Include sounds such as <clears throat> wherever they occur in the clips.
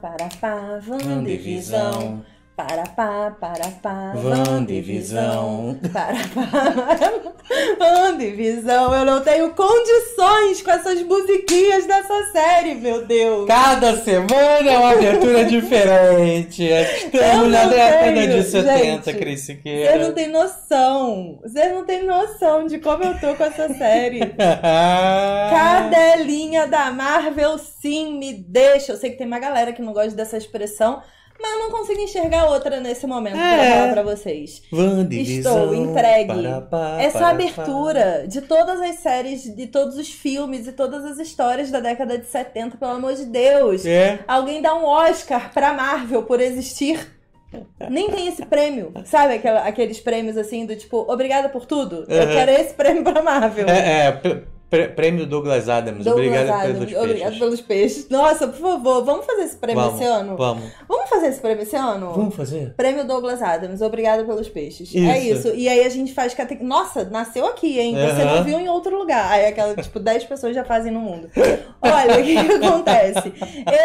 para pá, van divisão. Para pá, para pá. Vandivisão. Para pá. Vandivisão. Eu não tenho condições com essas musiquinhas dessa série, meu Deus. Cada semana é uma abertura diferente. Estamos na década de 70, Cris Siqueira. Você não tem noção. Você não tem noção de como eu tô com essa série. <laughs> Cadelinha da Marvel, sim, me deixa. Eu sei que tem uma galera que não gosta dessa expressão mas eu não consigo enxergar outra nesse momento é. pra falar pra vocês. Estou entregue. Para, para, Essa para, abertura de todas as séries, de todos os filmes e todas as histórias da década de 70, pelo amor de Deus. É. Alguém dá um Oscar pra Marvel por existir. Nem tem esse prêmio, sabe? Aquela, aqueles prêmios assim do tipo, obrigada por tudo. Eu quero esse prêmio pra Marvel. É, é Prêmio Douglas Adams. Douglas obrigado Adams. pelos peixes. Obrigado pelos peixes. Nossa, por favor, vamos fazer esse prêmio vamos, esse ano? Vamos. Vamos fazer esse prêmio esse ano? Vamos fazer. Prêmio Douglas Adams. Obrigado pelos peixes. É isso. É isso. E aí a gente faz que Nossa, nasceu aqui, hein? Você uhum. não viu em outro lugar. Aí aquela, tipo, 10 pessoas já fazem no mundo. Olha, o que, que, acontece?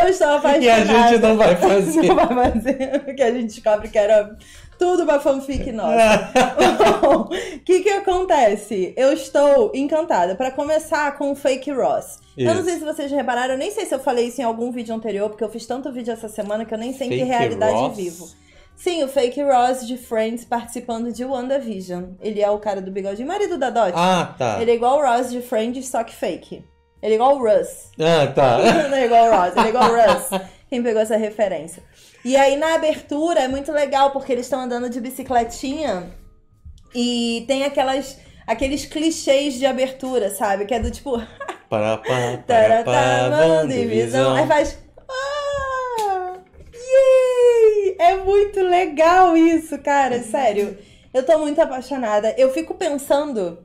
Eu estava <laughs> fazendo. E a gente não vai fazer. <laughs> não vai fazer. Porque a gente descobre que era tudo uma fanfic nossa. <laughs> <laughs> Bom, o que que acontece? Eu estou encantada. Para começar com o Fake Ross. Isso. Eu não sei se vocês repararam, eu nem sei se eu falei isso em algum vídeo anterior, porque eu fiz tanto vídeo essa semana que eu nem sei em que realidade Ross? vivo. Sim, o Fake Ross de Friends participando de WandaVision. Ele é o cara do bigode marido da Dot. Ah, tá. Ele é igual o Ross de Friends, só que fake. Ele é igual o Russ. Ah, tá. <laughs> não é igual o Ross, ele é igual o Russ. Quem pegou essa referência. E aí na abertura é muito legal porque eles estão andando de bicicletinha e tem aquelas aqueles clichês de abertura, sabe? Que é do tipo <laughs> para para para para tá, divisão. Aí faz ah, yay! É muito legal isso, cara, uhum. sério. Eu tô muito apaixonada. Eu fico pensando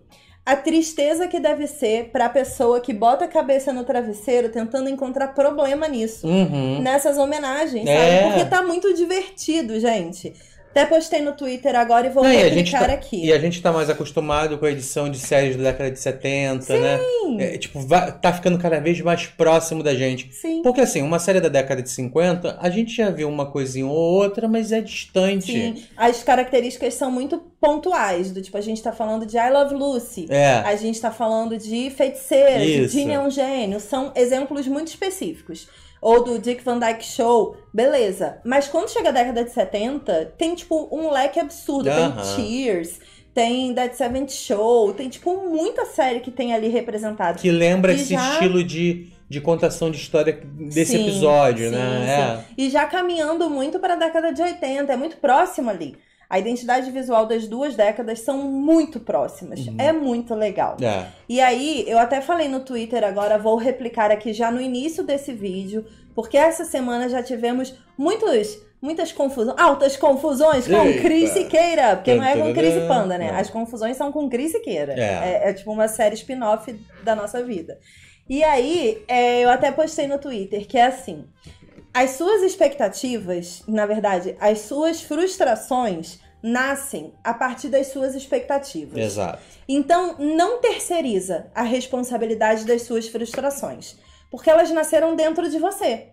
a tristeza que deve ser para a pessoa que bota a cabeça no travesseiro tentando encontrar problema nisso. Uhum. Nessas homenagens, é. sabe? Porque tá muito divertido, gente. Até postei no Twitter agora e vou Não, replicar tá, aqui. É. E a gente tá mais acostumado com a edição de séries da década de 70, né? Sim. né? É, tipo, vai, tá ficando cada vez mais próximo da gente. Sim. Porque assim, uma série da década de 50, a gente já viu uma coisinha ou outra, mas é distante. Sim. As características são muito pontuais, do tipo, a gente tá falando de I Love Lucy, é. a gente tá falando de Feiticeira, Isso. de Neon é gênio, são exemplos muito específicos ou do Dick Van Dyke Show, beleza. Mas quando chega a década de 70, tem, tipo, um leque absurdo. Tem Cheers, tem Dead Seventh Show, tem, tipo, muita série que tem ali representada. Que lembra e esse já... estilo de, de contação de história desse sim, episódio, sim, né? Sim. É. E já caminhando muito para a década de 80, é muito próximo ali a identidade visual das duas décadas são muito próximas. Uhum. É muito legal. É. E aí, eu até falei no Twitter agora, vou replicar aqui já no início desse vídeo, porque essa semana já tivemos muitos muitas confusões, altas confusões com Eita. Cris Siqueira, porque não é com Cris e Panda, né? As confusões são com Cris Siqueira. É. É, é tipo uma série spin-off da nossa vida. E aí, é, eu até postei no Twitter que é assim: as suas expectativas, na verdade, as suas frustrações nascem a partir das suas expectativas. Exato. Então, não terceiriza a responsabilidade das suas frustrações, porque elas nasceram dentro de você.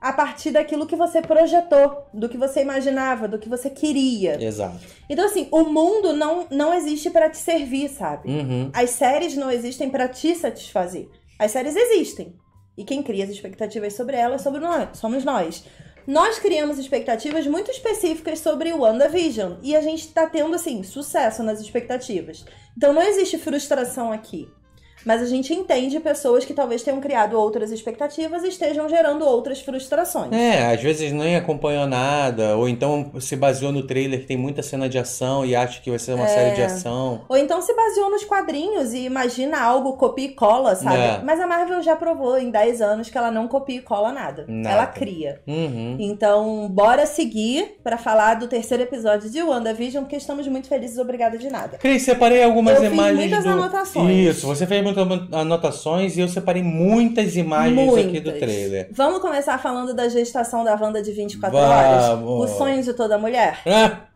A partir daquilo que você projetou, do que você imaginava, do que você queria. Exato. Então, assim, o mundo não, não existe para te servir, sabe? Uhum. As séries não existem para te satisfazer. As séries existem e quem cria as expectativas sobre ela sobre nós, somos nós. Nós criamos expectativas muito específicas sobre o WandaVision e a gente tá tendo, assim, sucesso nas expectativas. Então não existe frustração aqui. Mas a gente entende pessoas que talvez tenham criado outras expectativas e estejam gerando outras frustrações. É, às vezes nem acompanhou nada, ou então se baseou no trailer que tem muita cena de ação e acha que vai ser uma é. série de ação. Ou então se baseou nos quadrinhos e imagina algo copia e cola, sabe? É. Mas a Marvel já provou em 10 anos que ela não copia e cola nada. nada. Ela cria. Uhum. Então, bora seguir para falar do terceiro episódio de WandaVision, porque estamos muito felizes, obrigada de nada. Cris, separei algumas Eu imagens. Fiz muitas do... anotações. Isso, você fez muito anotações e eu separei muitas imagens muitas. aqui do trailer. Vamos começar falando da gestação da Wanda de 24 Vamos. horas? O sonho de toda mulher? Ah!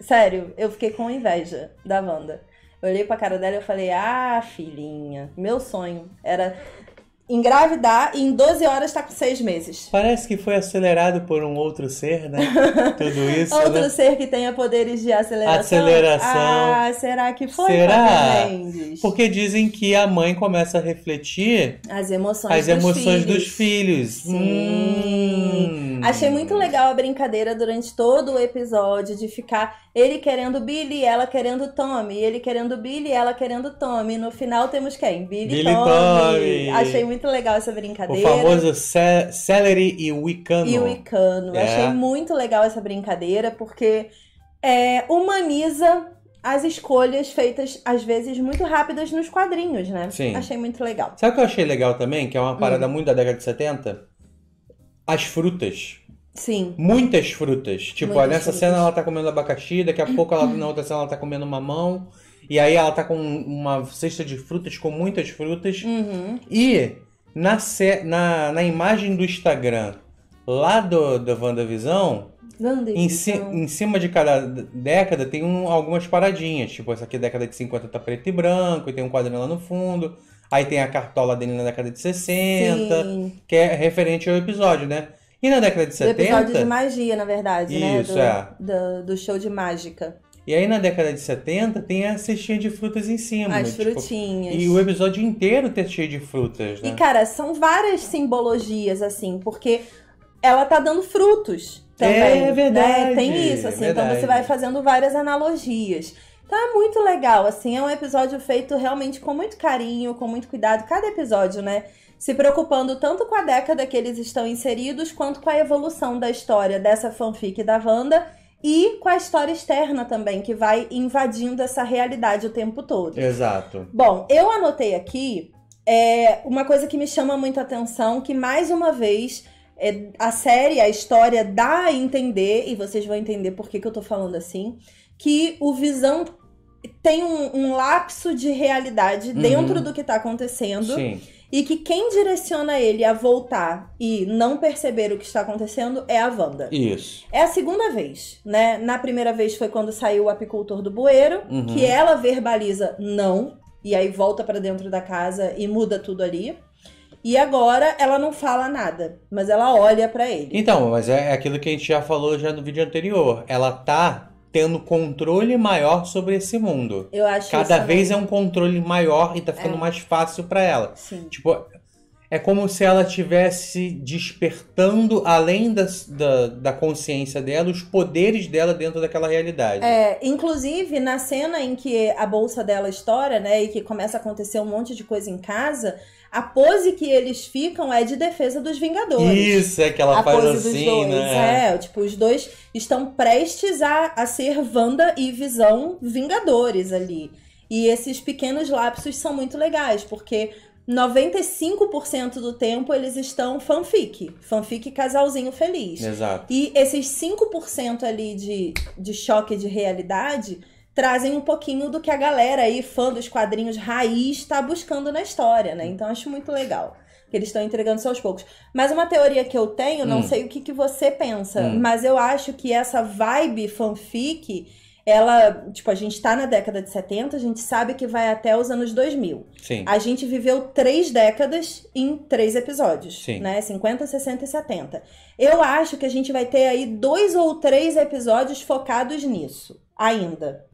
Sério, eu fiquei com inveja da Wanda. Eu olhei pra cara dela e falei, ah, filhinha, meu sonho era engravidar e em 12 horas tá com 6 meses. Parece que foi acelerado por um outro ser, né? <laughs> Tudo isso. Né? outro né? ser que tenha poderes de aceleração. Aceleração. Ah, será que foi? Será? Porque dizem que a mãe começa a refletir as emoções, as dos, emoções filhos. dos filhos. Sim. Hum. Achei muito legal a brincadeira durante todo o episódio de ficar ele querendo Billy, ela querendo Tommy, ele querendo Billy, ela querendo Tommy. No final temos quem? Billy, Billy Tommy. Tommy. Achei muito muito legal essa brincadeira. O famoso celery e wicano. E wicano. É. Achei muito legal essa brincadeira, porque é, humaniza as escolhas feitas, às vezes, muito rápidas nos quadrinhos, né? Sim. Achei muito legal. Sabe o que eu achei legal também? Que é uma parada hum. muito da década de 70? As frutas. Sim. Muitas frutas. Tipo, Muitas nessa frutas. cena ela tá comendo abacaxi, daqui a pouco ela, <clears throat> na outra cena ela tá comendo mamão. E aí ela tá com uma cesta de frutas, com muitas frutas. Uhum. E na, na, na imagem do Instagram lá do, do WandaVisão, em, ci, em, cima de cada década tem um, algumas paradinhas. Tipo, essa aqui é década de 50 tá preto e branco, e tem um quadrinho lá no fundo. Aí tem a cartola dele na década de 60, Sim. que é referente ao episódio, né? E na década de 70. Do episódio de magia, na verdade, né? Isso, né? Do, é. do, do show de mágica. E aí na década de 70 tem a cestinha de frutas em cima. As tipo, frutinhas. E o episódio inteiro tá cheio de frutas, né? E cara, são várias simbologias assim, porque ela tá dando frutos também. É, é né? verdade. Né? Tem é isso assim, verdade. então você vai fazendo várias analogias. Então é muito legal, assim, é um episódio feito realmente com muito carinho, com muito cuidado, cada episódio, né? se preocupando tanto com a década que eles estão inseridos quanto com a evolução da história dessa fanfic da Wanda e com a história externa também, que vai invadindo essa realidade o tempo todo. Exato. Bom, eu anotei aqui é, uma coisa que me chama muito a atenção, que mais uma vez é, a série, a história dá a entender, e vocês vão entender por que, que eu tô falando assim, que o Visão tem um, um lapso de realidade uhum. dentro do que tá acontecendo. Sim e que quem direciona ele a voltar e não perceber o que está acontecendo é a Wanda. Isso. É a segunda vez, né? Na primeira vez foi quando saiu o apicultor do bueiro, uhum. que ela verbaliza não, e aí volta para dentro da casa e muda tudo ali. E agora ela não fala nada, mas ela olha para ele. Então, mas é, é aquilo que a gente já falou já no vídeo anterior. Ela tá tendo controle maior sobre esse mundo. Eu acho Cada vez mesmo. é um controle maior e tá é. ficando é. mais fácil para ela. Sim. Tipo, é como se ela tivesse despertando, além da, da, da, consciência dela, os poderes dela dentro daquela realidade. É, inclusive, na cena em que a bolsa dela estoura, né, e que começa a acontecer um monte de coisa em casa, a pose que eles ficam é de defesa dos Vingadores. Isso, é que ela a faz pose assim, dos dois, né? É, tipo, os dois estão prestes a, a ser Wanda e Visão Vingadores ali. E esses pequenos lapsos são muito legais, porque 95% do tempo eles estão fanfic. Fanfic casalzinho feliz. Exato. E esses 5% ali de, de choque de realidade trazem um pouquinho do que a galera aí, fã dos quadrinhos raiz, está buscando na história, né? Então acho muito legal que eles estão entregando seus poucos. Mas uma teoria que eu tenho, não hum. sei o que, que você pensa, hum. mas eu acho que essa vibe fanfic, ela, tipo, a gente tá na década de 70, a gente sabe que vai até os anos 2000. Sim. A gente viveu três décadas em três episódios, Sim. né? 50, 60 e 70. Eu acho que a gente vai ter aí dois ou três episódios focados nisso ainda.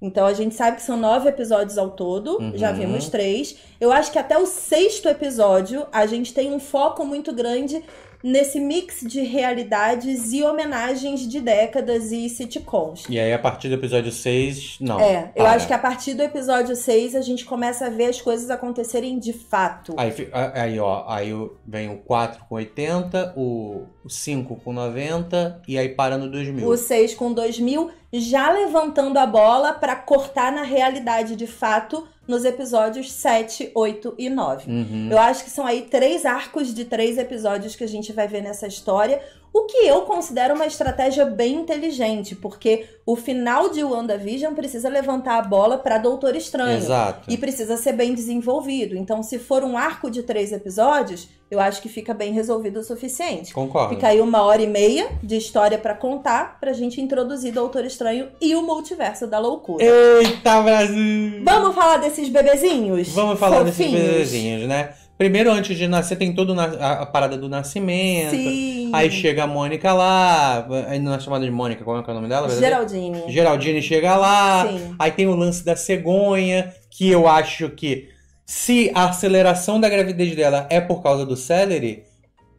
Então a gente sabe que são nove episódios ao todo, uhum. já vimos três. Eu acho que até o sexto episódio a gente tem um foco muito grande nesse mix de realidades e homenagens de décadas e sitcoms. E aí, a partir do episódio 6, não. É, eu acho que a partir do episódio 6 a gente começa a ver as coisas acontecerem de fato. Aí, aí ó, aí vem o 4 com 80, o 5 com 90 e aí para no 2000. O 6 com 2000 já levantando a bola para cortar na realidade de fato nos episódios 7, 8 e 9. Uhum. Eu acho que são aí três arcos de três episódios que a gente vai ver nessa história. O que eu considero uma estratégia bem inteligente, porque o final de WandaVision precisa levantar a bola para Doutor Estranho. Exato. E precisa ser bem desenvolvido. Então, se for um arco de três episódios, eu acho que fica bem resolvido o suficiente. Concordo. Fica aí uma hora e meia de história para contar, pra gente introduzir Doutor Estranho e o multiverso da loucura. Eita, Brasil! Vamos falar desses bebezinhos? Vamos falar Fofinhos. desses bebezinhos, né? Primeiro, antes de nascer, tem toda a, parada do nascimento. Sim. Aí chega a Mônica lá. ainda não é chamada de Mônica, como é é o nome dela? Geraldine. Geraldine chega lá. Sim. Aí tem o lance da cegonha, que eu acho que se a aceleração da gravidez dela é por causa do celery,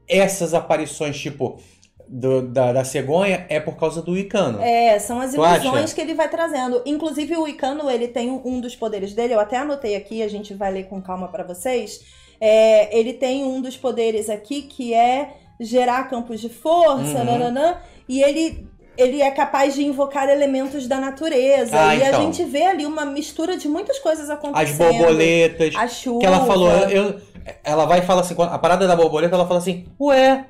essas aparições, tipo. Do, da, da, cegonha é por causa do Icano. É, são as ilusões que ele vai trazendo. Inclusive, o Icano, ele tem um dos poderes dele, eu até anotei aqui, a gente vai ler com calma para vocês é, ele tem um dos poderes aqui que é gerar campos de força, uhum. nananã, e ele ele é capaz de invocar elementos da natureza. Ah, e então. a gente vê ali uma mistura de muitas coisas acontecendo. As borboletas. A chuva. Que ela falou, eu, ela vai e fala assim, a parada da borboleta, ela fala assim, ué,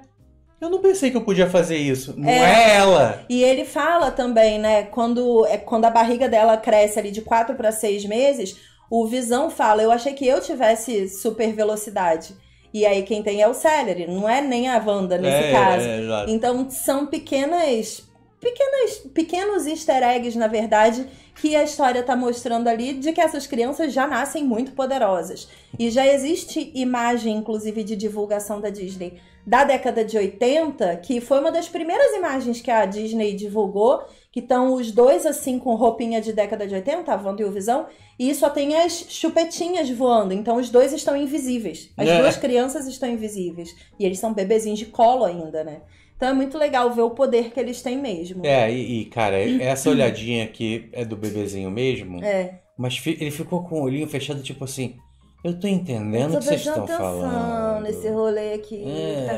eu não pensei que eu podia fazer isso. Não é, é ela. E ele fala também, né? Quando, é, quando a barriga dela cresce ali de quatro para seis meses, o Visão fala: Eu achei que eu tivesse super velocidade. E aí quem tem é o Celery, não é nem a Wanda nesse é, caso. É, é, então são pequenas pequenas, pequenos easter eggs, na verdade, que a história está mostrando ali de que essas crianças já nascem muito poderosas. E já existe imagem, inclusive, de divulgação da Disney da década de 80, que foi uma das primeiras imagens que a Disney divulgou, que estão os dois assim com roupinha de década de 80, a Wanda e o Visão, e só tem as chupetinhas voando. Então os dois estão invisíveis. As é. duas crianças estão invisíveis. E eles são bebezinhos de colo ainda, né? Então é muito legal ver o poder que eles têm mesmo. É, e, e cara, é essa olhadinha aqui é do bebezinho mesmo. É. Mas ele ficou com o olhinho fechado, tipo assim. Eu tô entendendo o que vocês estão falando. nesse rolê aqui é... que tá é.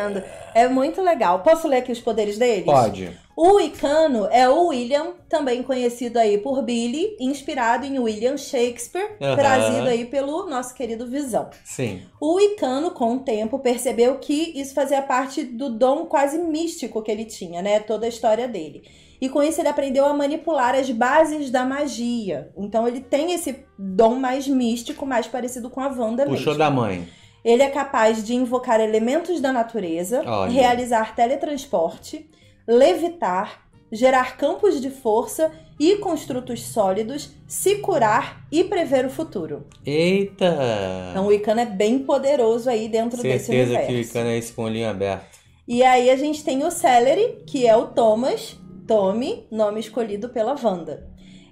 acontecendo. É muito legal. Posso ler aqui os poderes deles? Pode. O Icano é o William, também conhecido aí por Billy, inspirado em William Shakespeare, uhum. trazido aí pelo nosso querido Visão. Sim. O Icano, com o tempo, percebeu que isso fazia parte do dom quase místico que ele tinha, né? Toda a história dele e com isso ele aprendeu a manipular as bases da magia. Então ele tem esse dom mais místico, mais parecido com a Wanda Puxou mesmo. da mãe. Ele é capaz de invocar elementos da natureza, Olha. realizar teletransporte, levitar, gerar campos de força e construtos sólidos, se curar e prever o futuro. Eita! Então o Icano é bem poderoso aí dentro Certeza desse universo. Certeza que o Icano é esse com aberto. E aí a gente tem o Celery, que é o Thomas, Tommy, nome escolhido pela Wanda.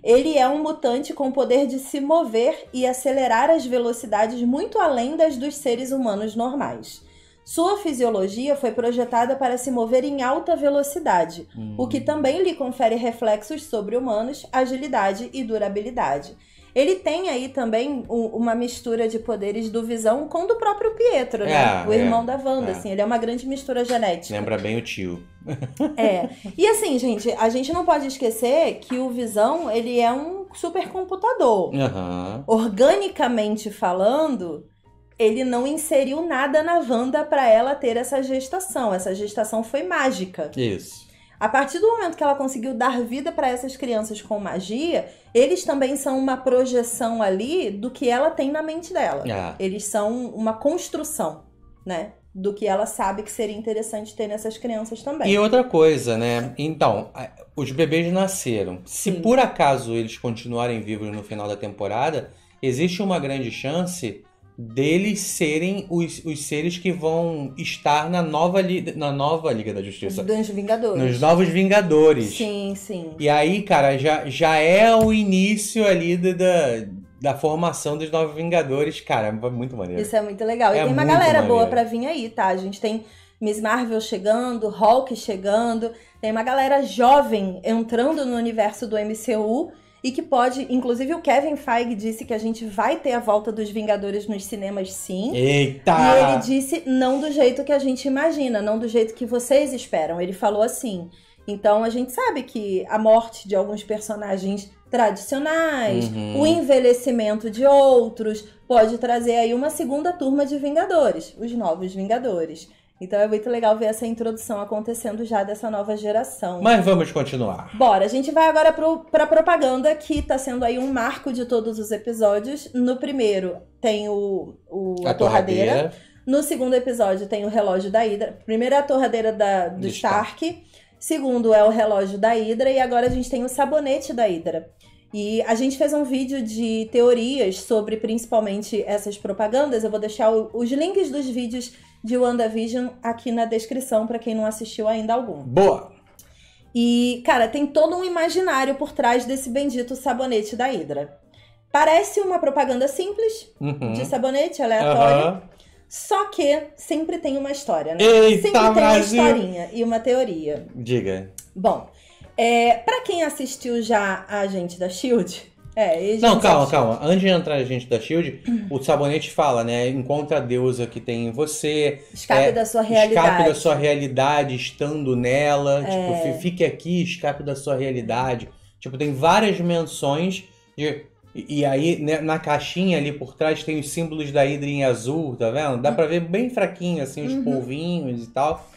Ele é um mutante com o poder de se mover e acelerar as velocidades muito além das dos seres humanos normais. Sua fisiologia foi projetada para se mover em alta velocidade, hum. o que hum. também lhe confere reflexos sobre-humanos, agilidade e durabilidade. Ele tem aí também o, uma mistura de poderes do Visão com do próprio Pietro, né? É, o irmão é, da Wanda, é. assim. Ele é uma grande mistura genética. Lembra bem o tio. É. E assim, gente, a gente não pode esquecer que o Visão, ele é um supercomputador. Uhum. Organicamente falando, ele não inseriu nada na Wanda para ela ter essa gestação. Essa gestação foi mágica. Isso. A partir do momento que ela conseguiu dar vida para essas crianças com magia, eles também são uma projeção ali do que ela tem na mente dela. É. Eles são uma construção, né? Do que ela sabe que seria interessante ter nessas crianças também. E outra coisa, né? Então, os bebês nasceram. Se Sim. por acaso eles continuarem vivos no final da temporada, existe uma grande chance deles serem os, os seres que vão estar na nova, li, na nova Liga da Justiça. Dos Vingadores. Nos Novos Vingadores. Sim, sim. E aí, cara, já, já é o início ali da, da formação dos Novos Vingadores. Cara, é muito maneiro. Isso é muito legal. É e tem uma galera maneiro. boa pra vir aí, tá? A gente tem Miss Marvel chegando, Hulk chegando. Tem uma galera jovem entrando no universo do MCU e que pode, inclusive o Kevin Feige disse que a gente vai ter a volta dos Vingadores nos cinemas sim. Eita! E ele disse não do jeito que a gente imagina, não do jeito que vocês esperam. Ele falou assim: "Então a gente sabe que a morte de alguns personagens tradicionais, uhum. o envelhecimento de outros, pode trazer aí uma segunda turma de Vingadores, os novos Vingadores. Então é muito legal ver essa introdução acontecendo já dessa nova geração. Mas vamos continuar. Bora, a gente vai agora para a propaganda que está sendo aí um marco de todos os episódios. No primeiro tem o, o a, a torradeira. torradeira. No segundo episódio tem o relógio da Hydra. Primeiro é a torradeira da, do, do Stark. Stark. Segundo é o relógio da Hydra e agora a gente tem o sabonete da Hydra. E a gente fez um vídeo de teorias sobre principalmente essas propagandas. Eu vou deixar o, os links dos vídeos de WandaVision aqui na descrição para quem não assistiu ainda algum. Boa! E, cara, tem todo um imaginário por trás desse bendito sabonete da Hydra. Parece uma propaganda simples uhum. de sabonete aleatório. Uhum. Só que sempre tem uma história, né? Eita, sempre tem Brasil. uma historinha e uma teoria. Diga. Bom, é, para quem assistiu já a gente da Shield, é, não, calma, calma. Antes de entrar a gente da Shield, o sabonete fala, né? Encontra a deusa que tem em você. Escape é, da sua realidade. Escape da sua realidade estando nela. Tipo, é. Tipo, fique aqui, escape da sua realidade. Tipo, tem várias menções de. E, aí, né, na caixinha ali por trás tem os símbolos da Hidra em azul, tá vendo? Dá pra ver bem fraquinho, assim, os uhum. polvinhos e tal.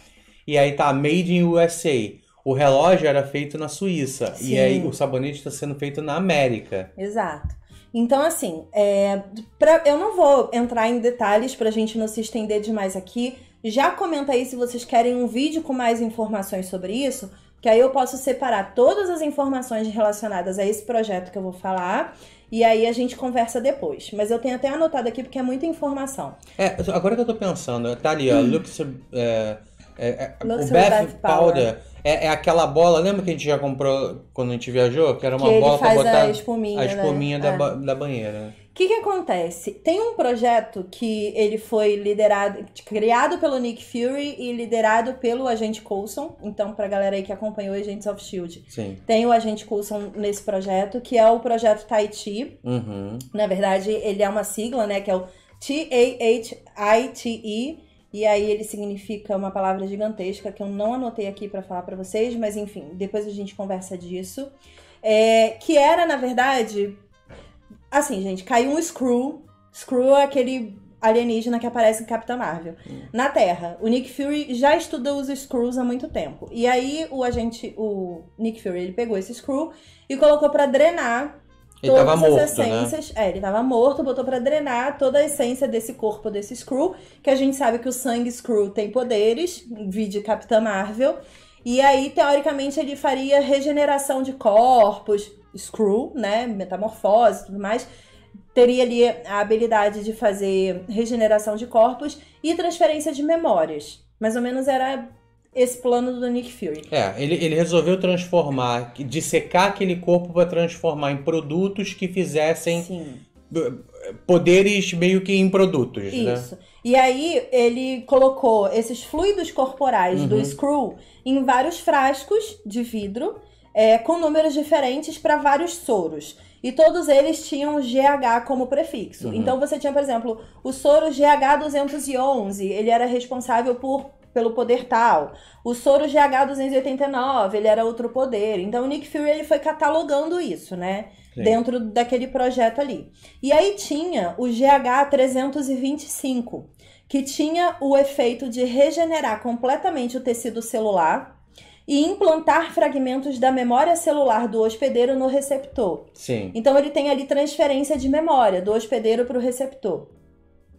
E aí tá Made in USA o relógio era feito na Suíça Sim. e aí o sabonete está sendo feito na América. Exato. Então, assim, é, pra, eu não vou entrar em detalhes para a gente não se estender demais aqui. Já comenta aí se vocês querem um vídeo com mais informações sobre isso, que aí eu posso separar todas as informações relacionadas a esse projeto que eu vou falar e aí a gente conversa depois. Mas eu tenho até anotado aqui porque é muita informação. É, agora que eu tô pensando, tá ali, ó, hum. Luxor, é é, é, o bath, powder, powder. É, é, aquela bola, lembra que a gente já comprou quando a gente viajou? Que era uma que bola para botar a espuminha, a espuminha né? da, é. da banheira. O que, que acontece? Tem um projeto que ele foi liderado, criado pelo Nick Fury e liderado pelo agente Coulson. Então, pra galera aí que acompanhou Agents of Shield, Sim. tem o agente Coulson nesse projeto, que é o projeto Tahiti. Uhum. Na verdade, ele é uma sigla, né? Que é o T-A-H-I-T-E e aí ele significa uma palavra gigantesca que eu não anotei aqui para falar para vocês, mas enfim, depois a gente conversa disso. É, que era, na verdade, assim, gente, caiu um Screw. Screw é aquele alienígena que aparece em Capitã Marvel. Hum. Na Terra, o Nick Fury já estudou os Screws há muito tempo. E aí o agente, o Nick Fury, ele pegou esse Screw e colocou para drenar ele todas morto, as né? essências. Né? É, ele tava morto, botou para drenar toda a essência desse corpo desse Screw, que a gente sabe que o sangue Screw tem poderes, vide Capitã Marvel. E aí, teoricamente, ele faria regeneração de corpos, Screw, né? Metamorfose e tudo mais. Teria ali a habilidade de fazer regeneração de corpos e transferência de memórias. Mais ou menos era esse plano do Nick Fury. É, ele, ele resolveu transformar, dissecar aquele corpo para transformar em produtos que fizessem Sim. poderes meio que em produtos. Né? Isso. Né? E aí ele colocou esses fluidos corporais uhum. do Skrull em vários frascos de vidro, é, com números diferentes para vários soros. E todos eles tinham GH como prefixo. Uhum. Então você tinha, por exemplo, o soro GH211, ele era responsável por pelo poder tal. O soro GH 289, ele era outro poder. Então o Nick Fury ele foi catalogando isso, né? Sim. Dentro daquele projeto ali. E aí tinha o GH 325, que tinha o efeito de regenerar completamente o tecido celular e implantar fragmentos da memória celular do hospedeiro no receptor. Sim. Então ele tem ali transferência de memória do hospedeiro para o receptor.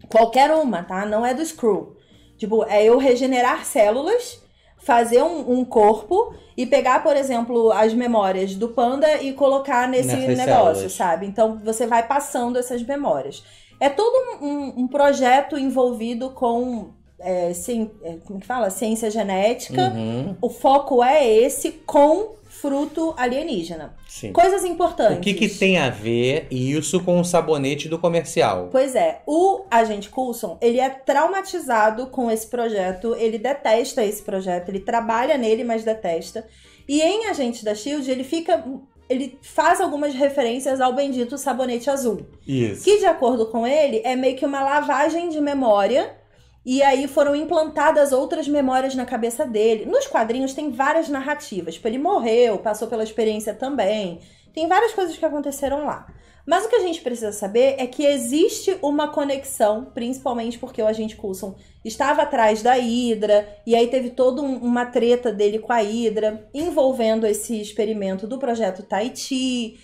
Qualquer uma, tá? Não é do Screw. Tipo, é eu regenerar células, fazer um, um corpo e pegar, por exemplo, as memórias do panda e colocar nesse Nessas negócio, células. sabe? Então você vai passando essas memórias. É todo um, um projeto envolvido com é, sim, é, como é que fala? Ciência genética. Uhum. O foco é esse, com fruto alienígena. Sim. Coisas importantes. O que, que tem a ver isso com o sabonete do comercial? Pois é, o agente Coulson, ele é traumatizado com esse projeto, ele detesta esse projeto, ele trabalha nele, mas detesta. E em Agente da Shield, ele fica ele faz algumas referências ao bendito sabonete azul. Isso. Que, de acordo com ele, é meio que uma lavagem de memória e aí foram implantadas outras memórias na cabeça dele. Nos quadrinhos tem várias narrativas. Tipo, ele morreu, passou pela experiência também. Tem várias coisas que aconteceram lá. Mas o que a gente precisa saber é que existe uma conexão, principalmente porque o agente Coulson estava atrás da Hydra, e aí teve toda um, uma treta dele com a Hydra, envolvendo esse experimento do projeto Tahiti.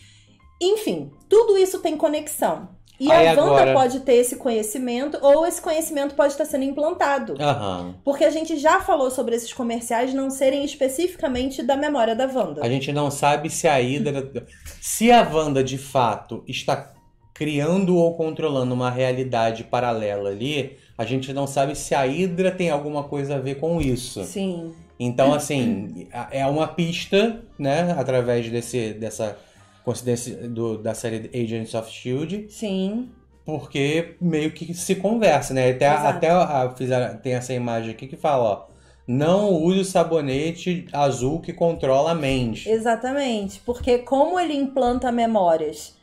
Enfim, tudo isso tem conexão. E Aí a Wanda agora... pode ter esse conhecimento, ou esse conhecimento pode estar sendo implantado. Uhum. Porque a gente já falou sobre esses comerciais não serem especificamente da memória da Wanda. A gente não sabe se a Hydra. <laughs> se a Wanda de fato está criando ou controlando uma realidade paralela ali, a gente não sabe se a Hydra tem alguma coisa a ver com isso. Sim. Então, assim, é uma pista, né, através desse, dessa coincidência do, da série Agents of Shield. Sim. Porque meio que se conversa, né? Até, até a, fizeram, tem essa imagem aqui que fala, ó. Não use o sabonete azul que controla a mente. Exatamente, porque como ele implanta memórias?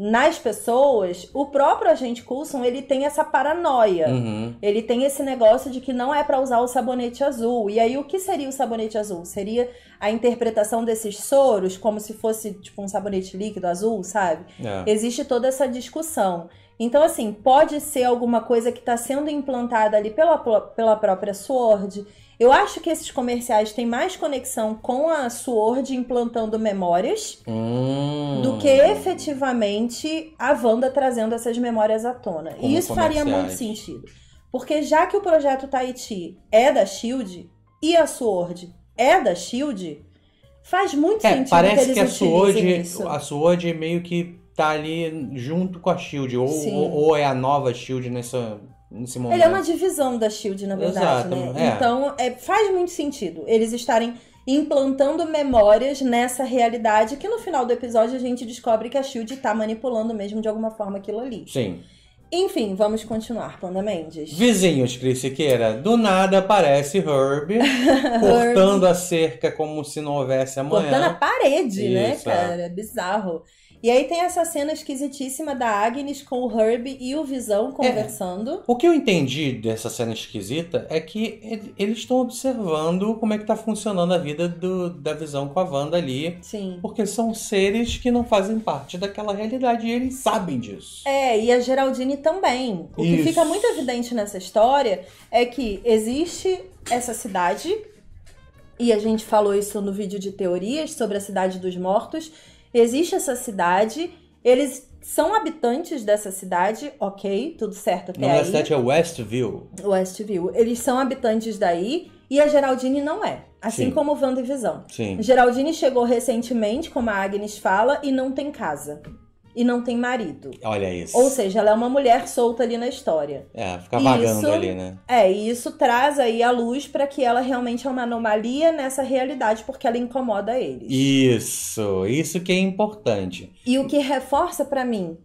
nas pessoas, o próprio agente Coulson, ele tem essa paranoia. Uhum. Ele tem esse negócio de que não é para usar o sabonete azul. E aí, o que seria o sabonete azul? Seria a interpretação desses soros como se fosse, tipo, um sabonete líquido azul, sabe? É. Existe toda essa discussão. Então, assim, pode ser alguma coisa que está sendo implantada ali pela, pela própria Sword eu acho que esses comerciais têm mais conexão com a Sword implantando memórias hum. do que efetivamente a Wanda trazendo essas memórias à tona. Como e isso faria muito sentido. Porque já que o projeto Tahiti é da Shield e a Sword é da Shield, faz muito é, sentido parece que, que a Sword, isso. a Sword meio que tá ali junto com a Shield ou, ou, ou é a nova Shield nessa Nesse momento. Ele é uma divisão da Shield, na verdade. Exato, né? é. Então, é, faz muito sentido eles estarem implantando memórias nessa realidade que no final do episódio a gente descobre que a Shield está manipulando mesmo de alguma forma aquilo ali. Sim. Enfim, vamos continuar, Panda Mendes. Vizinhos, Cris Siqueira. Do nada aparece Herb, <laughs> cortando a cerca como se não houvesse amanhã. Cortando a parede, né, Isso, né, cara? Bizarro. E aí tem essa cena esquisitíssima da Agnes com o Herb e o Visão é. conversando. É. O que eu entendi dessa cena esquisita é que eles estão observando como é que tá funcionando a vida do, da Visão com a Wanda ali. Sim. Porque são seres que não fazem parte daquela realidade e eles sabem disso. É, e a Geraldine também. O Isso. que fica muito evidente nessa história é que existe essa cidade e a gente falou isso no vídeo de teorias sobre a cidade dos mortos, Existe essa cidade, eles são habitantes dessa cidade, ok, tudo certo até não, é aí. A cidade é Westview. Westview. Eles são habitantes daí e a Geraldine não é. Assim Sim. como o Wanda e Visão. Sim. Geraldine chegou recentemente, como a Agnes fala, e não tem casa e não tem marido. Olha isso. Ou seja, ela é uma mulher solta ali na história. É, fica vagando isso, ali, né? É, e isso traz aí a luz para que ela realmente é uma anomalia nessa realidade, porque ela incomoda eles. Isso, isso que é importante. E o que reforça para mim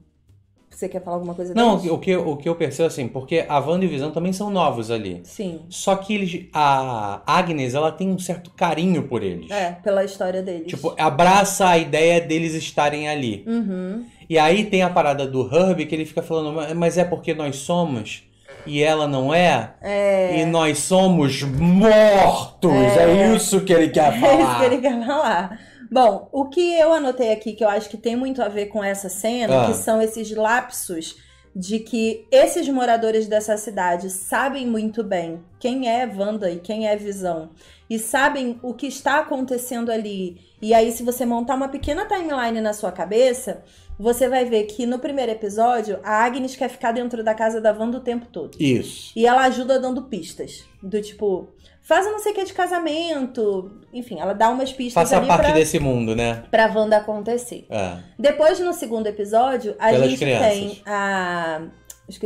você quer falar alguma coisa? Não, o que, o que eu percebo assim, porque a Wanda e o Visão também são novos ali. Sim. Só que eles, a Agnes, ela tem um certo carinho por eles. É, pela história deles. Tipo, abraça a ideia deles estarem ali. Uhum. E aí tem a parada do Herbie que ele fica falando, mas é porque nós somos e ela não é, é. e nós somos mortos. É. é. isso que ele quer falar. <laughs> É isso que ele quer falar. Bom, o que eu anotei aqui que eu acho que tem muito a ver com essa cena, ah. que são esses lapsos de que esses moradores dessa cidade sabem muito bem quem é Wanda e quem é Visão e sabem o que está acontecendo ali. E aí se você montar uma pequena timeline na sua cabeça, você vai ver que no primeiro episódio, a Agnes quer ficar dentro da casa da Wanda o tempo todo. Isso. E ela ajuda dando pistas. Do tipo, faz não sei o que de casamento. Enfim, ela dá umas pistas Faça ali parte pra, desse mundo, né? Pra Wanda acontecer. É. Depois, no segundo episódio, a Pelas gente crianças. tem a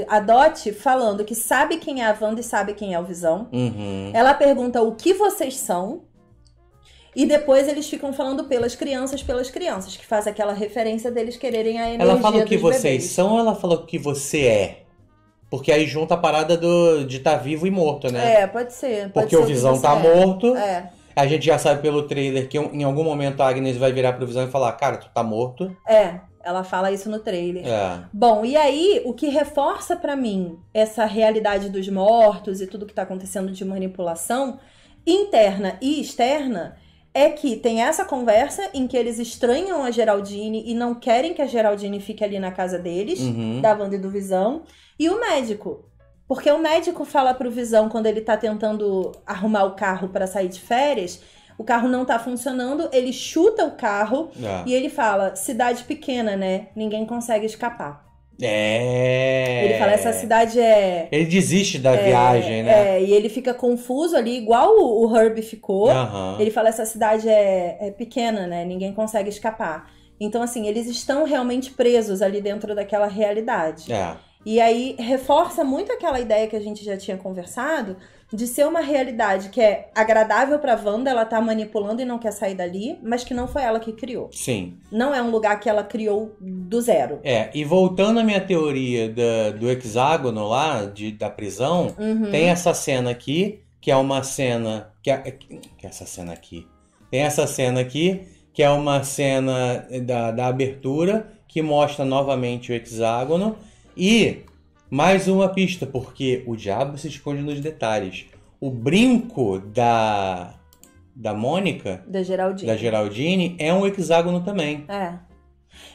a Dot falando que sabe quem é a Wanda e sabe quem é o Visão. Uhum. Ela pergunta o que vocês são. E depois eles ficam falando pelas crianças, pelas crianças, que faz aquela referência deles quererem a energia Ela fala o que vocês bebês. são ou ela fala o que você é? Porque aí junta a parada do, de estar tá vivo e morto, né? É, pode ser. Pode Porque ser o Visão tá é. morto. É. A gente já sabe pelo trailer que em algum momento a Agnes vai virar pro Visão e falar: Cara, tu tá morto. É, ela fala isso no trailer. É. Bom, e aí o que reforça para mim essa realidade dos mortos e tudo que tá acontecendo de manipulação interna e externa é que tem essa conversa em que eles estranham a Geraldine e não querem que a Geraldine fique ali na casa deles, uhum. da Wanda e do Visão, e o médico. Porque o médico fala pro Visão quando ele tá tentando arrumar o carro para sair de férias, o carro não tá funcionando, ele chuta o carro é. e ele fala: "Cidade pequena, né? Ninguém consegue escapar". É. Ele fala, essa cidade é. Ele desiste da é, viagem, né? É, e ele fica confuso ali, igual o, o Herb ficou. Uhum. Ele fala, essa cidade é, é pequena, né? Ninguém consegue escapar. Então, assim, eles estão realmente presos ali dentro daquela realidade. É. E aí reforça muito aquela ideia que a gente já tinha conversado de ser uma realidade que é agradável para Wanda, ela tá manipulando e não quer sair dali, mas que não foi ela que criou. Sim. Não é um lugar que ela criou do zero. É, e voltando à minha teoria da, do hexágono lá, de, da prisão, uhum. tem essa cena aqui, que é uma cena. Que é, é que é essa cena aqui. Tem essa cena aqui, que é uma cena da, da abertura, que mostra novamente o hexágono. E mais uma pista, porque o diabo se esconde nos detalhes. O brinco da da Mônica, da Geraldine. da Geraldine, é um hexágono também. É.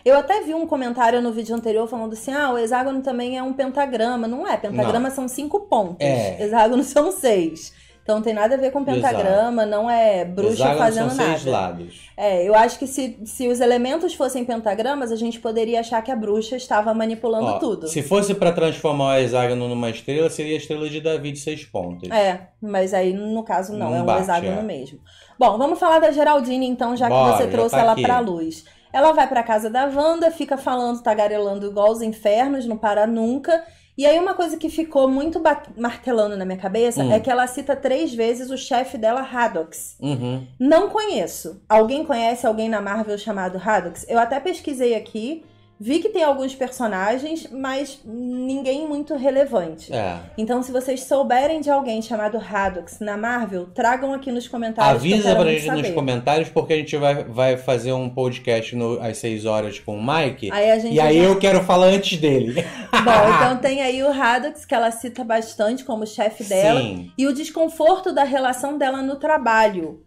Eu até vi um comentário no vídeo anterior falando assim: ah, o hexágono também é um pentagrama. Não é, pentagrama Não. são cinco pontos, é. hexágono são seis. Então não tem nada a ver com pentagrama, Exato. não é bruxa fazendo são nada. Seis É, eu acho que se, se os elementos fossem pentagramas, a gente poderia achar que a bruxa estava manipulando Ó, tudo. Se fosse para transformar o hexágono numa estrela, seria a estrela de Davi de seis pontas. É, mas aí no caso não, não é um bate, hexágono é. mesmo. Bom, vamos falar da Geraldine então, já Bora, que você trouxe tá ela para luz. Ela vai para casa da Wanda, fica falando, tagarelando igual os infernos, não para nunca. E aí uma coisa que ficou muito martelando na minha cabeça uhum. é hum. que ela cita três vezes o chefe dela, Haddox. Uhum. Não conheço. Alguém conhece alguém na Marvel chamado Haddox? Eu até pesquisei aqui Vi que tem alguns personagens, mas ninguém muito relevante. É. Então, se vocês souberem de alguém chamado Radux na Marvel, tragam aqui nos comentários. Avisa pra gente saber. nos comentários, porque a gente vai, vai fazer um podcast no, às 6 horas com o Mike. Aí e aí eu quero falar antes dele. <laughs> Bom, <laughs> então tem aí o Radux, que ela cita bastante como chefe dela. Sim. E o desconforto da relação dela no trabalho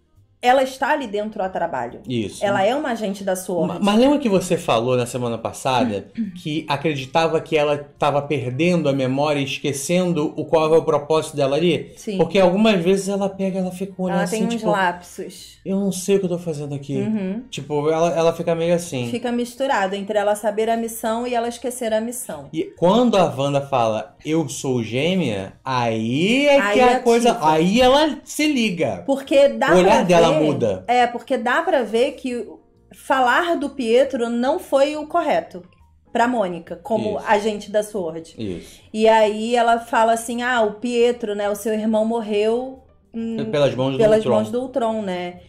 ela está ali dentro a trabalho. Isso. Ela é uma agente da sua Mas lembra que você falou na semana passada que acreditava que ela estava perdendo a memória e esquecendo o qual é o propósito dela ali? Sim. Porque algumas vezes ela pega, ela fica olhando assim, Ela tem uns tipo, lapsos. Eu não sei o que eu tô fazendo aqui. Uhum. Tipo, ela, ela fica meio assim. Fica misturado entre ela saber a missão e ela esquecer a missão. E quando a Wanda fala, eu sou gêmea, aí é aí que a é coisa... Aí ela se liga. Porque dá o olhar dela muda. É, porque dá para ver que falar do Pietro não foi o correto pra Mônica, como Isso. agente da SWORD. Isso. E aí ela fala assim: ah, o Pietro, né? O seu irmão morreu. Hum, pelas mãos pelas do Ultron. mãos do Ultron, né?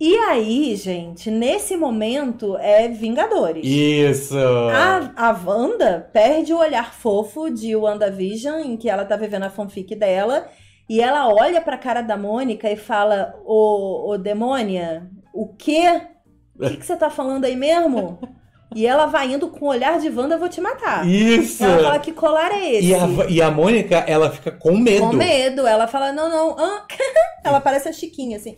E aí, gente, nesse momento é Vingadores. Isso! A, a Wanda perde o olhar fofo de WandaVision, em que ela tá vivendo a fanfic dela. E ela olha pra cara da Mônica e fala: Ô, ô demônia, o quê? O que, que você tá falando aí mesmo? E ela vai indo com o olhar de Wanda, vou te matar. Isso! Ela fala, que colar é esse? E a, e a Mônica, ela fica com medo. Com medo. Ela fala, não, não. Ah. <laughs> ela parece a Chiquinha, assim.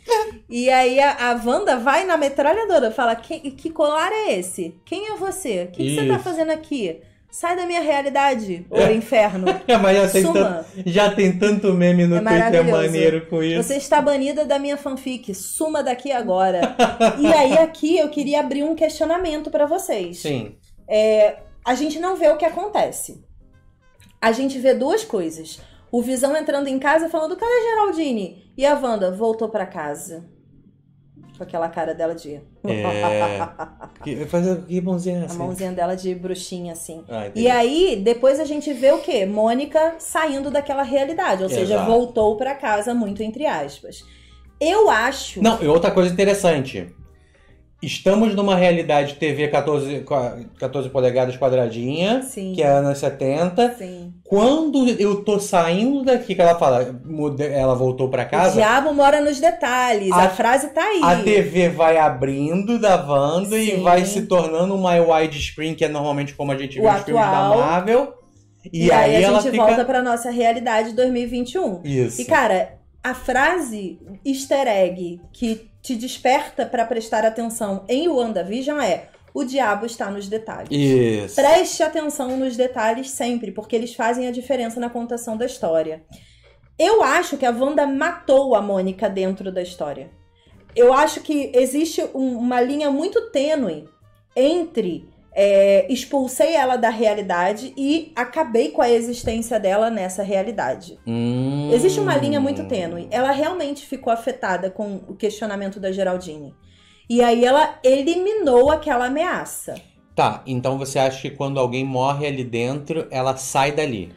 <laughs> e aí a, a Wanda vai na metralhadora, fala, que, que colar é esse? Quem é você? O que, que você tá fazendo aqui? Sai da minha realidade, ou é. inferno. <laughs> É, mas já tem, tanto, já tem, tanto, meme no é Twitter é maneiro com isso. Você está banida da minha fanfic. Suma daqui agora. <laughs> e aí, aqui, eu queria abrir um questionamento para vocês. Sim. É, a gente não vê o que acontece. A gente vê duas coisas. O Visão entrando em casa falando: cadê Geraldine? E a Wanda voltou para casa. Com aquela cara dela de. É. <laughs> que, faz a que mãozinha assim. A mãozinha dela de bruxinha, assim. Ah, e aí, depois a gente vê o quê? Mônica saindo daquela realidade. Ou Exato. seja, voltou para casa, muito entre aspas. Eu acho. Não, e outra coisa interessante. Estamos numa realidade TV 14, 14 polegadas quadradinha, Sim. que é anos 70. Sim. Quando eu tô saindo daqui, que ela fala, ela voltou para casa. O diabo mora nos detalhes, a, a, frase tá aí. A TV vai abrindo, davando Sim. e vai se tornando uma widescreen, que é normalmente como a gente vê o nos atual. filmes da Marvel. E, e aí, aí, a gente fica... volta pra nossa realidade 2021. Isso. E cara, a frase easter egg que te desperta para prestar atenção em WandaVision é o diabo está nos detalhes. Isso. Preste atenção nos detalhes sempre, porque eles fazem a diferença na contação da história. Eu acho que a Wanda matou a Mônica dentro da história. Eu acho que existe um, uma linha muito tênue entre é, expulsei ela da realidade e acabei com a existência dela nessa realidade. Hum. Existe uma linha muito tênue. Ela realmente ficou afetada com o questionamento da Geraldine. E aí ela eliminou aquela ameaça. Tá, então você acha que quando alguém morre ali dentro, ela sai dali?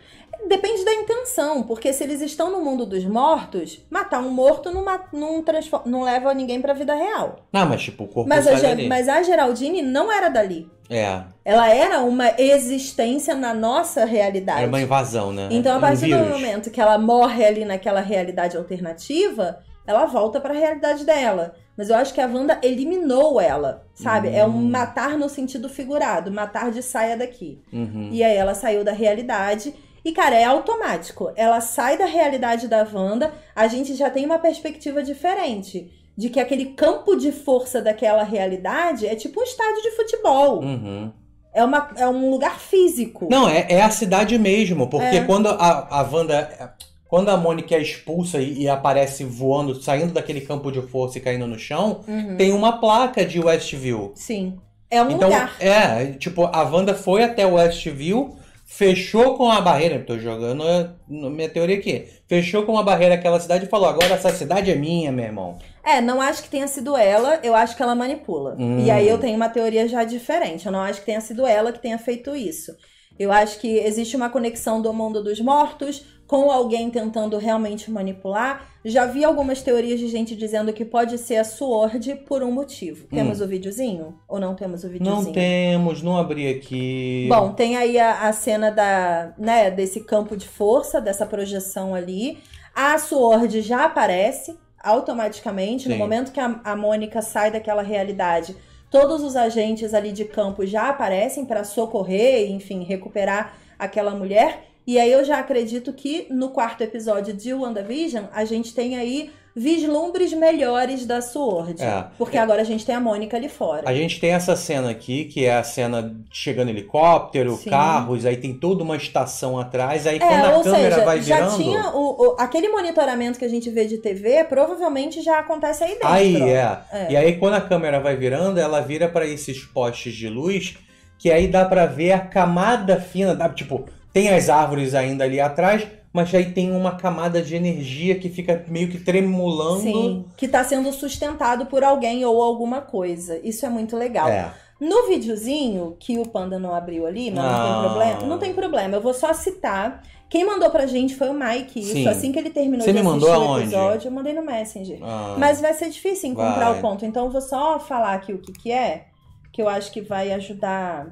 depende da intenção, porque se eles estão no mundo dos mortos, matar um morto não, não, não leva ninguém pra vida real. Não, mas tipo, o corpo mas a, ali. mas a Geraldine não era dali. É. Ela era uma existência na nossa realidade. Era uma invasão, né? Então, a partir um do momento que ela morre ali naquela realidade alternativa, ela volta para a realidade dela. Mas eu acho que a Wanda eliminou ela, sabe? Uhum. É um hum. matar no sentido figurado, matar de saia daqui. Uhum. E aí ela saiu da realidade e, cara, é automático. Ela sai da realidade da Wanda, a gente já tem uma perspectiva diferente. De que aquele campo de força daquela realidade é tipo um estádio de futebol. Uhum. É, uma, é um lugar físico. Não, é, é a cidade mesmo. Porque é. quando a, a Wanda. Quando a Mônica é expulsa e, e, aparece voando, saindo daquele campo de força e caindo no chão, uhum. tem uma placa de Westview. Sim. É um então, lugar. É, tipo, a Wanda foi até Westview fechou com a barreira, estou jogando minha teoria aqui, fechou com a barreira aquela cidade e falou, agora essa cidade é minha, meu irmão. É, não acho que tenha sido ela, eu acho que ela manipula. Hum. E aí eu hum. tenho uma teoria já diferente, eu não acho que tenha sido ela que tenha feito isso. Eu acho que existe uma conexão do mundo dos mortos com alguém tentando realmente manipular. Já vi algumas teorias de gente dizendo que pode ser a Sword por um motivo. Temos hum. o videozinho? Ou não temos o videozinho? Não temos, não abri aqui. Bom, tem aí a, a cena da, né, desse campo de força, dessa projeção ali. A Sword já aparece automaticamente. Sim. No momento que a, a Mônica sai daquela realidade, todos os agentes ali de campo já aparecem para socorrer, enfim, recuperar aquela mulher. E aí eu já acredito que no quarto episódio de WandaVision, a gente tem aí vislumbres melhores da Sword. É. Porque agora a gente tem a Mônica ali fora. A gente tem essa cena aqui, que é a cena chegando helicóptero, Sim. carros, aí tem toda uma estação atrás, aí é, quando a câmera seja, vai já virando... tinha o, o, aquele monitoramento que a gente vê de TV, provavelmente já acontece aí dentro. Aí, é. é. E aí quando a câmera vai virando, ela vira para esses postes de luz, que aí dá para ver a camada fina, dá tipo tem as árvores ainda ali atrás, mas aí tem uma camada de energia que fica meio que tremulando. Sim, que está sendo sustentado por alguém ou alguma coisa. Isso é muito legal. É. No videozinho que o Panda não abriu ali, mas não. não tem ah. problema. Não tem problema, eu vou só citar. Quem mandou pra gente foi o Mike. Isso, Sim. assim que ele terminou Você de assistir o episódio, eu mandei no Messenger. Ah. Mas vai ser difícil encontrar vai. o ponto. Então eu vou só falar aqui o que, que é, que eu acho que vai ajudar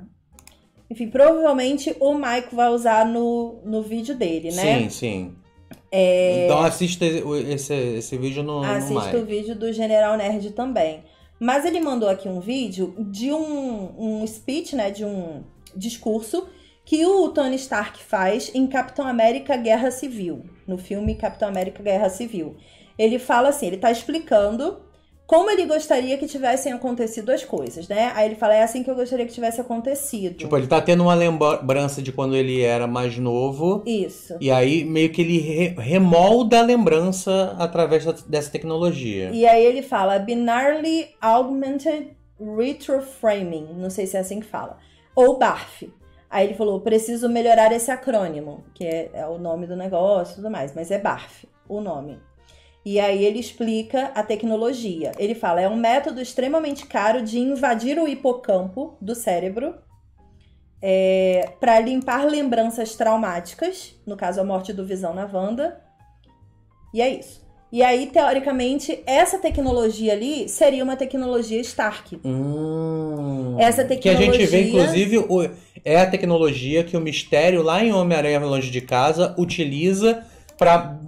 enfim, provavelmente o Maico vai usar no, no vídeo dele, né? Sim, sim. É... Então assista esse, esse vídeo no. Assista o vídeo do General Nerd também. Mas ele mandou aqui um vídeo de um, um speech, né? De um discurso que o Tony Stark faz em Capitão América Guerra Civil, no filme Capitão América Guerra Civil. Ele fala assim, ele tá explicando como ele gostaria que tivessem acontecido as coisas, né? Aí ele fala, é assim que eu gostaria que tivesse acontecido. Tipo, ele tá tendo uma lembrança de quando ele era mais novo. Isso. E aí meio que ele re remolda a lembrança através dessa tecnologia. E aí ele fala, binarly augmented retroframing, não sei se é assim que fala, ou BARF. Aí ele falou, preciso melhorar esse acrônimo, que é, é o nome do negócio e tudo mais, mas é BARF o nome. E aí ele explica a tecnologia. Ele fala: é um método extremamente caro de invadir o hipocampo do cérebro é, para limpar lembranças traumáticas, no caso a morte do Visão na Wanda. E é isso. E aí, teoricamente, essa tecnologia ali seria uma tecnologia Stark. Hum, essa tecnologia. Que a gente vê, inclusive, o... é a tecnologia que o mistério lá em Homem-Aranha Longe de Casa utiliza para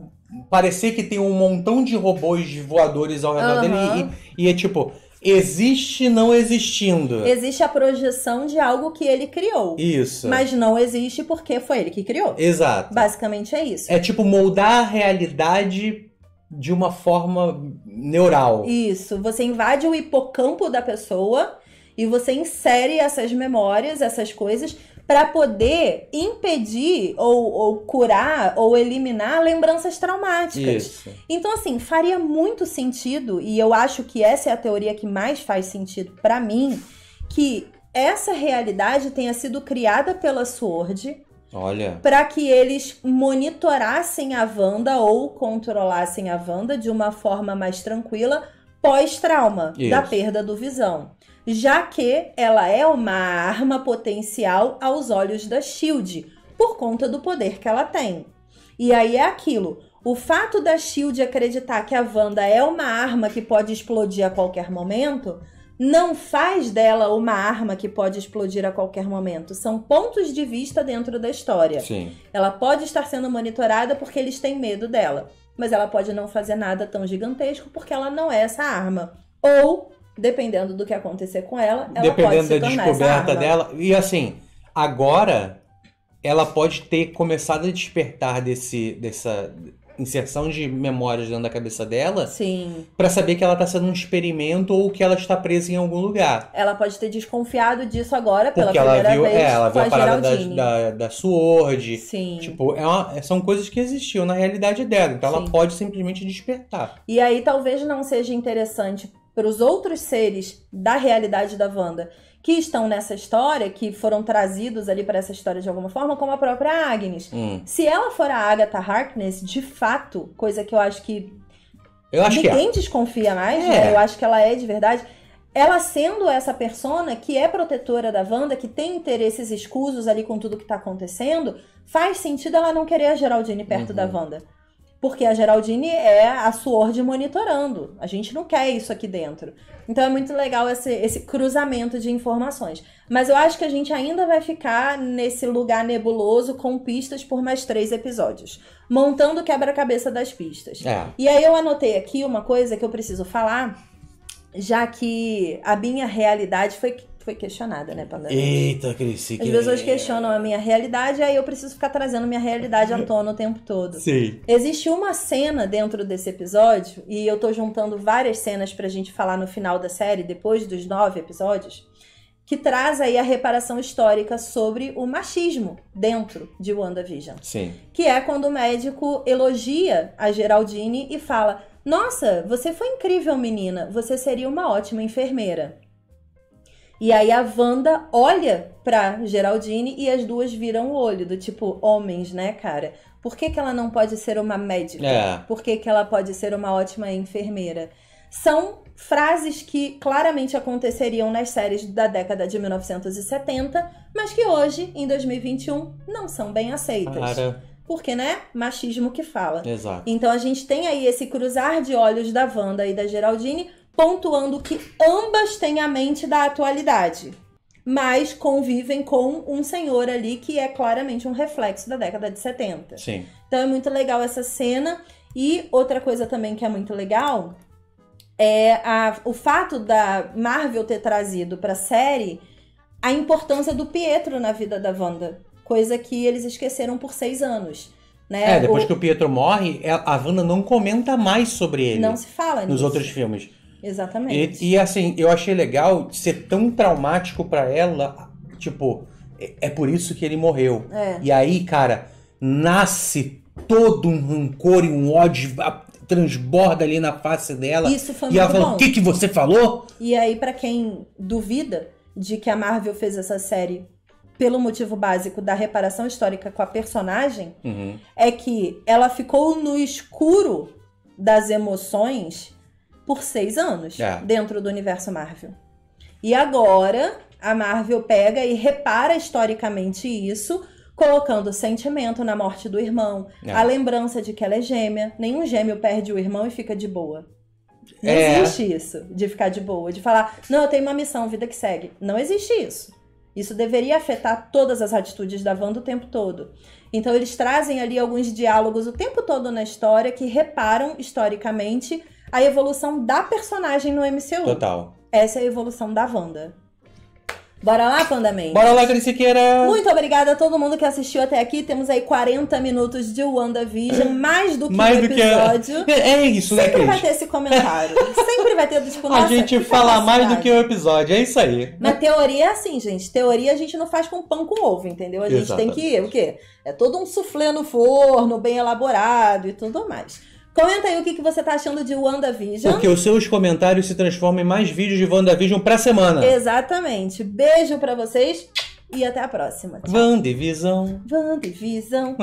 parecer que tem um montão de robôs voadores ao redor uhum. dele e, e, é tipo. Existe não existindo. Existe a projeção de algo que ele criou. Isso. Mas não existe porque foi ele que criou. Exato. Basicamente é isso. É tipo moldar a realidade de uma forma neural. Isso. Você invade o hipocampo da pessoa e você insere essas memórias, essas coisas, para poder impedir ou, ou, curar ou eliminar lembranças traumáticas. Isso. Então, assim, faria muito sentido, e eu acho que essa é a teoria que mais faz sentido para mim, que essa realidade tenha sido criada pela Sword. Olha. Para que eles monitorassem a Wanda ou controlassem a Wanda de uma forma mais tranquila pós-trauma da perda do visão já que ela é uma arma potencial aos olhos da Shield, por conta do poder que ela tem. E aí é aquilo. O fato da Shield acreditar que a Wanda é uma arma que pode explodir a qualquer momento não faz dela uma arma que pode explodir a qualquer momento. São pontos de vista dentro da história. Sim. Ela pode estar sendo monitorada porque eles têm medo dela, mas ela pode não fazer nada tão gigantesco porque ela não é essa arma. Ou dependendo do que acontecer com ela, ela dependendo pode da descoberta dela. E assim, agora ela pode ter começado a despertar desse dessa inserção de memórias dentro da cabeça dela, sim, para saber que ela tá sendo um experimento ou que ela está presa em algum lugar. Ela pode ter desconfiado disso agora pela Porque primeira ela viu, vez é, ela viu a, a parada da, da, da Sword. Sim. Tipo, é uma, é, são coisas que existiam na realidade dela, então sim. ela pode simplesmente despertar. E aí talvez não seja interessante pelos outros seres da realidade da Wanda que estão nessa história, que foram trazidos ali para essa história de alguma forma, como a própria Agnes. Hum. Se ela for a Agatha Harkness, de fato, coisa que eu acho que eu acho ninguém que é. desconfia mais, é. né? eu acho que ela é de verdade. Ela sendo essa persona que é protetora da Wanda, que tem interesses escusos ali com tudo que tá acontecendo, faz sentido ela não querer a Geraldine perto uhum. da Wanda. Porque a Geraldine é a suor de monitorando. A gente não quer isso aqui dentro. Então é muito legal esse, esse cruzamento de informações. Mas eu acho que a gente ainda vai ficar nesse lugar nebuloso com pistas por mais três episódios. Montando o quebra-cabeça das pistas. É. E aí eu anotei aqui uma coisa que eu preciso falar, já que a minha realidade foi foi questionada, né, Pandora? Eita, Cris. As pessoas questionam a minha realidade, aí eu preciso ficar trazendo minha realidade à tona o tempo todo. Sim. Existe uma cena dentro desse episódio, e eu tô juntando várias cenas pra gente falar no final da série, depois dos nove episódios, que traz aí a reparação histórica sobre o machismo dentro de WandaVision. Sim. Que é quando o médico elogia a Geraldine e fala: Nossa, você foi incrível, menina. Você seria uma ótima enfermeira. E aí a Wanda olha pra Geraldine e as duas viram o olho, do tipo, homens, né, cara? Por que, que ela não pode ser uma médica? É. Por que, que ela pode ser uma ótima enfermeira? São frases que claramente aconteceriam nas séries da década de 1970, mas que hoje, em 2021, não são bem aceitas. Cara. Porque, né? Machismo que fala. Exato. Então a gente tem aí esse cruzar de olhos da Wanda e da Geraldine pontuando que ambas têm a mente da atualidade, mas convivem com um senhor ali que é claramente um reflexo da década de 70. Sim. Então é muito legal essa cena. E outra coisa também que é muito legal é a, o fato da Marvel ter trazido para a série a importância do Pietro na vida da Wanda, coisa que eles esqueceram por seis anos. Né? É, depois o... que o Pietro morre, é, a Wanda não comenta mais sobre ele. Não se fala Nos nisso. outros filmes. Exatamente. E, e assim, eu achei legal ser tão traumático para ela, tipo, é, é, por isso que ele morreu. É. E aí, cara, nasce todo um rancor e um ódio transborda ali na face dela. Isso foi e ela fala, o que, que você falou? E aí, para quem duvida de que a Marvel fez essa série pelo motivo básico da reparação histórica com a personagem, uhum. é que ela ficou no escuro das emoções por seis anos é. dentro do universo Marvel. E agora a Marvel pega e repara historicamente isso, colocando sentimento na morte do irmão, é. a lembrança de que ela é gêmea. Nenhum gêmeo perde o irmão e fica de boa. Não é. existe isso de ficar de boa, de falar, não, eu tenho uma missão, vida que segue. Não existe isso. Isso deveria afetar todas as atitudes da Wanda o tempo todo. Então eles trazem ali alguns diálogos o tempo todo na história que reparam historicamente a evolução da personagem no MCU. Total. Essa é a evolução da Wanda. Bora lá, Pandaman? Bora lá, Grisiqueira! Muito obrigada a todo mundo que assistiu até aqui. Temos aí 40 minutos de WandaVision, <laughs> mais do que mais um episódio. Do que... <laughs> É isso, Sempre né, Sempre vai ter esse comentário. <laughs> Sempre vai ter, tipo, A gente fala mais do que um episódio, é isso aí. na teoria é assim, gente. Teoria a gente não faz com pão com ovo, entendeu? A gente Exatamente. tem que, o quê? É todo um suflê no forno, bem elaborado e tudo mais. Comenta aí o que, que você tá achando de WandaVision. Porque os seus comentários se transformam em mais vídeos de WandaVision pra semana. Exatamente. Beijo para vocês e até a próxima. Tchau. WandaVision. WandaVision.